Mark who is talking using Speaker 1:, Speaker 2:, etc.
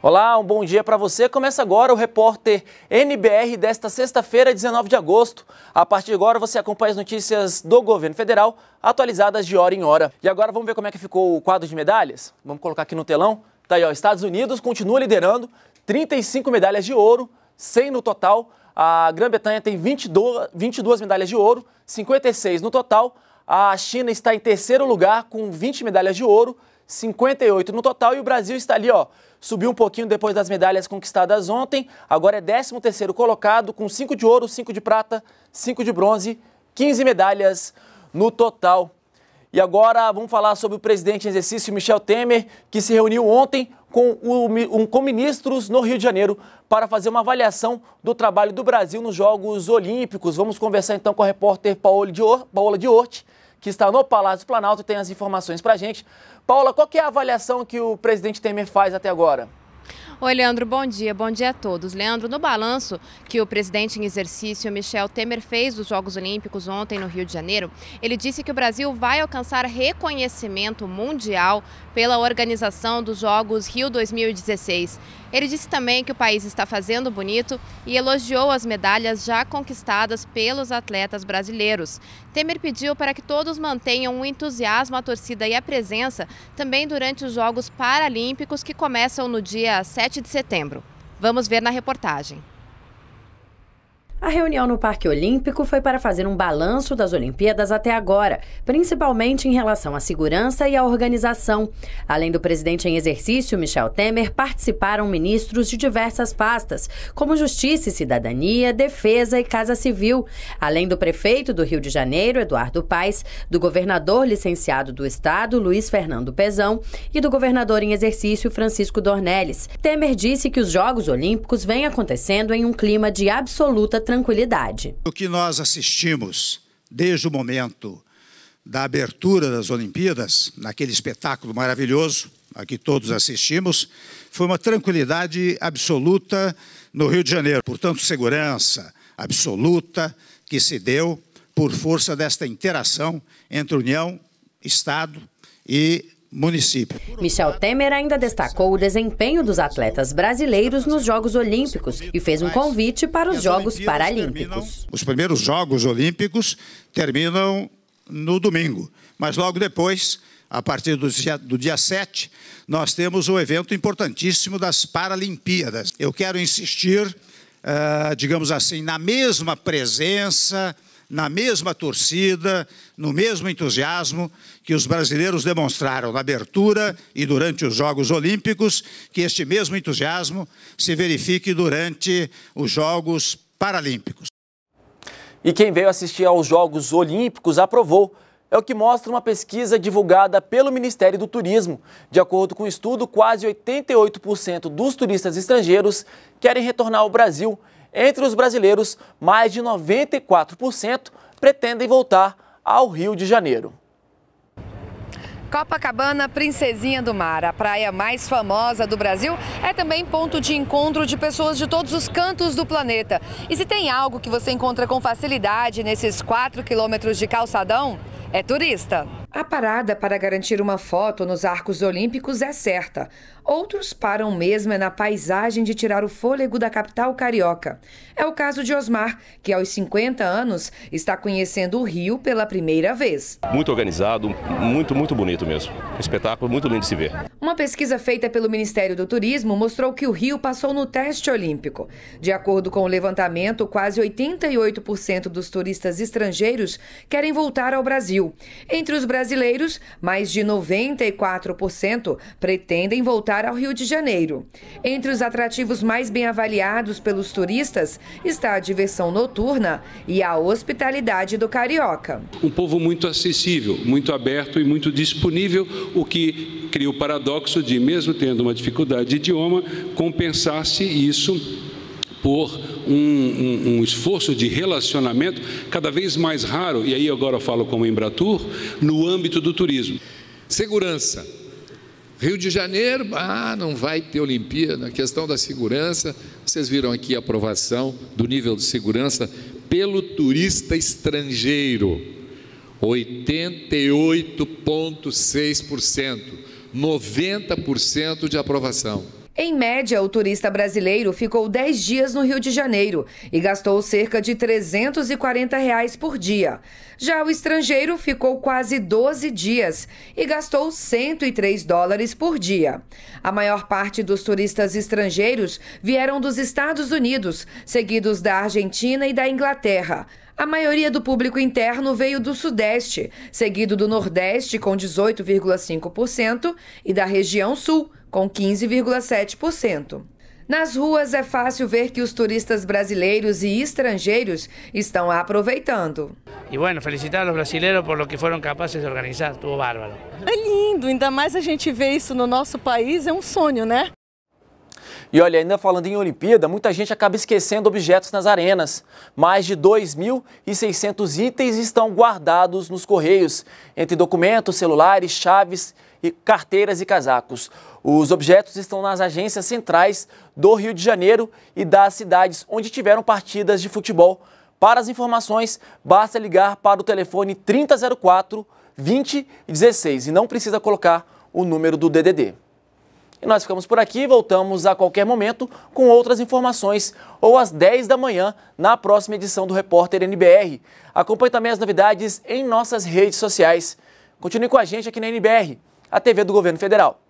Speaker 1: Olá, um bom dia para você. Começa agora o repórter NBR desta sexta-feira, 19 de agosto. A partir de agora você acompanha as notícias do governo federal, atualizadas de hora em hora. E agora vamos ver como é que ficou o quadro de medalhas? Vamos colocar aqui no telão. Tá aí, ó, Estados Unidos continua liderando, 35 medalhas de ouro, 100 no total. A Grã-Bretanha tem 22, 22 medalhas de ouro, 56 no total. A China está em terceiro lugar com 20 medalhas de ouro, 58 no total e o Brasil está ali, ó, subiu um pouquinho depois das medalhas conquistadas ontem, agora é 13º colocado com 5 de ouro, 5 de prata, 5 de bronze, 15 medalhas no total. E agora vamos falar sobre o presidente em exercício Michel Temer, que se reuniu ontem com, o, com ministros no Rio de Janeiro para fazer uma avaliação do trabalho do Brasil nos Jogos Olímpicos. Vamos conversar então com a repórter Paola de, de Orte, que está no Palácio Planalto e tem as informações para a gente. Paola, qual é a avaliação que o presidente Temer faz até agora?
Speaker 2: Oi, Leandro, bom dia. Bom dia a todos. Leandro, no balanço que o presidente em exercício, Michel Temer, fez dos Jogos Olímpicos ontem no Rio de Janeiro, ele disse que o Brasil vai alcançar reconhecimento mundial pela organização dos Jogos Rio 2016. Ele disse também que o país está fazendo bonito e elogiou as medalhas já conquistadas pelos atletas brasileiros. Temer pediu para que todos mantenham o entusiasmo, a torcida e a presença também durante os Jogos Paralímpicos que começam no dia 7 de setembro. Vamos ver na reportagem.
Speaker 3: A reunião no Parque Olímpico foi para fazer um balanço das Olimpíadas até agora, principalmente em relação à segurança e à organização. Além do presidente em exercício, Michel Temer, participaram ministros de diversas pastas, como Justiça e Cidadania, Defesa e Casa Civil, além do prefeito do Rio de Janeiro, Eduardo Paes, do governador licenciado do Estado, Luiz Fernando Pezão, e do governador em exercício, Francisco Dornelles. Temer disse que os Jogos Olímpicos vêm acontecendo em um clima de absoluta tranquilidade.
Speaker 4: O que nós assistimos desde o momento da abertura das Olimpíadas, naquele espetáculo maravilhoso a que todos assistimos, foi uma tranquilidade absoluta no Rio de Janeiro. Portanto, segurança absoluta que se deu por força desta interação entre União, Estado e município.
Speaker 3: Michel Temer ainda destacou o desempenho dos atletas brasileiros nos Jogos Olímpicos e fez um convite para os Jogos Paralímpicos.
Speaker 4: Os primeiros Jogos Olímpicos terminam no domingo, mas logo depois, a partir do dia, do dia 7, nós temos um evento importantíssimo das Paralimpíadas. Eu quero insistir, uh, digamos assim, na mesma presença na mesma torcida, no mesmo entusiasmo que os brasileiros demonstraram na abertura e durante os Jogos Olímpicos, que este mesmo entusiasmo se verifique durante
Speaker 1: os Jogos Paralímpicos. E quem veio assistir aos Jogos Olímpicos aprovou. É o que mostra uma pesquisa divulgada pelo Ministério do Turismo. De acordo com o um estudo, quase 88% dos turistas estrangeiros querem retornar ao Brasil entre os brasileiros, mais de 94% pretendem voltar ao Rio de Janeiro.
Speaker 2: Copacabana, Princesinha do Mar, a praia mais famosa do Brasil, é também ponto de encontro de pessoas de todos os cantos do planeta. E se tem algo que você encontra com facilidade nesses 4 quilômetros de calçadão, é turista. A parada para garantir uma foto nos arcos olímpicos é certa. Outros param mesmo é na paisagem de tirar o fôlego da capital carioca. É o caso de Osmar, que aos 50 anos está conhecendo o Rio pela primeira vez.
Speaker 1: Muito organizado, muito, muito bonito mesmo. Um espetáculo muito lindo de se
Speaker 2: ver. Uma pesquisa feita pelo Ministério do Turismo mostrou que o Rio passou no teste olímpico. De acordo com o levantamento, quase 88% dos turistas estrangeiros querem voltar ao Brasil. Entre os brasileiros, brasileiros, mais de 94% pretendem voltar ao Rio de Janeiro. Entre os atrativos mais bem avaliados pelos turistas está a diversão noturna e a hospitalidade do carioca.
Speaker 4: Um povo muito acessível, muito aberto e muito disponível, o que cria o paradoxo de, mesmo tendo uma dificuldade de idioma, compensar-se isso por um, um, um, esforço de relacionamento cada vez mais raro, e
Speaker 1: aí agora eu falo como Embratur, no âmbito do turismo. Segurança. Rio de Janeiro, ah, não vai ter Olimpíada. A questão da segurança, vocês viram aqui a aprovação do nível de segurança pelo turista estrangeiro. 88,6%, 90% de aprovação.
Speaker 2: Em média, o turista brasileiro ficou 10 dias no Rio de Janeiro e gastou cerca de 340 reais por dia. Já o estrangeiro ficou quase 12 dias e gastou 103 dólares por dia. A maior parte dos turistas estrangeiros vieram dos Estados Unidos, seguidos da Argentina e da Inglaterra. A maioria do público interno veio do Sudeste, seguido do Nordeste, com 18,5%, e da região Sul, com 15,7%. Nas ruas é fácil ver que os turistas brasileiros e estrangeiros estão aproveitando.
Speaker 1: E bueno,
Speaker 4: felicitar os brasileiros por lo que foram capazes de organizar, tudo bárbaro.
Speaker 2: É lindo, ainda mais a gente vê isso no nosso país, é um sonho, né?
Speaker 1: E olha, ainda falando em Olimpíada, muita gente acaba esquecendo objetos nas arenas. Mais de 2.600 itens estão guardados nos correios, entre documentos, celulares, chaves, e carteiras e casacos. Os objetos estão nas agências centrais do Rio de Janeiro e das cidades onde tiveram partidas de futebol. Para as informações, basta ligar para o telefone 3004 2016 e não precisa colocar o número do DDD. E nós ficamos por aqui, voltamos a qualquer momento com outras informações ou às 10 da manhã na próxima edição do Repórter NBR. Acompanhe também as novidades em nossas redes sociais. Continue com a gente aqui na NBR, a TV do Governo Federal.